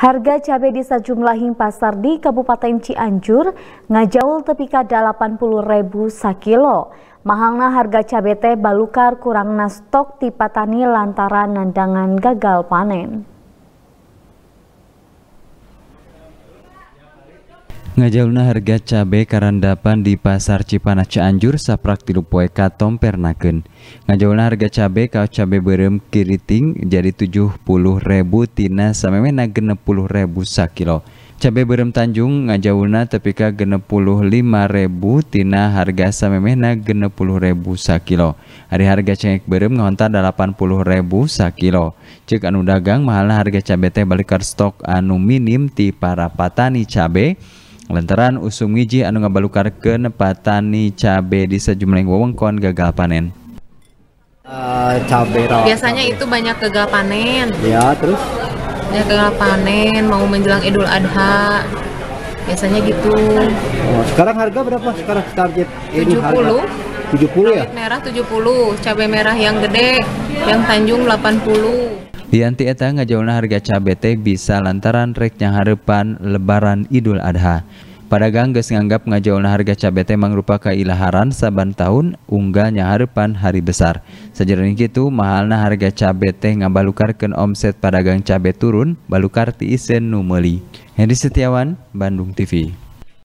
Harga cabai di sejumlah pasar di Kabupaten Cianjur ngajaul tepika 80 ribu sakilo. Mahalnya harga cabai teh balukar kurang nastok tipatani lantaran nandangan gagal panen. jana harga cabe karenapan di pasar Cipan Aceh Anjur saprak tilupoeeka Tommpernaken ngajalah harga cabe kau cabe barem kiriritting jadip 700.000tina sampaimen na geneppulribu kilo cabe barerem Tanjung ngaja na tepka genep pul5000tina harga samemen na genep pulribu kilo hari harga ceek barerem nonontar Rp 80.000 sa kilo cekanu dagang mahala harga cabe teh berar stok anu minimm tip para patani cabe. lantaran usum ngiji anu ngabalukarkeun nepatani cabe di sejumlah wewengkon gagal panen. Uh, cabe roh, Biasanya cabe. itu banyak gagal panen. Ya, terus banyak gagal panen mau menjelang Idul Adha. Biasanya gitu. Oh, sekarang harga berapa sekarang target Idul 70. Harga? 70 ya? Cabai merah 70, cabai merah yang gede, yang Tanjung 80. Dianti eta ngajauna harga cabai teh bisa lantaran rek nyaharepan lebaran Idul Adha. Padagang geus nganggap ngajauna harga cabai teh mangrupa kailaharan saban tahun unggah nyaharepan hari besar. Sajarani kitu mahalna harga cabai teh ngabalukarkeun omset padagang cabai turun balukar ti iseun nu meuli. Henry Setiawan, Bandung TV.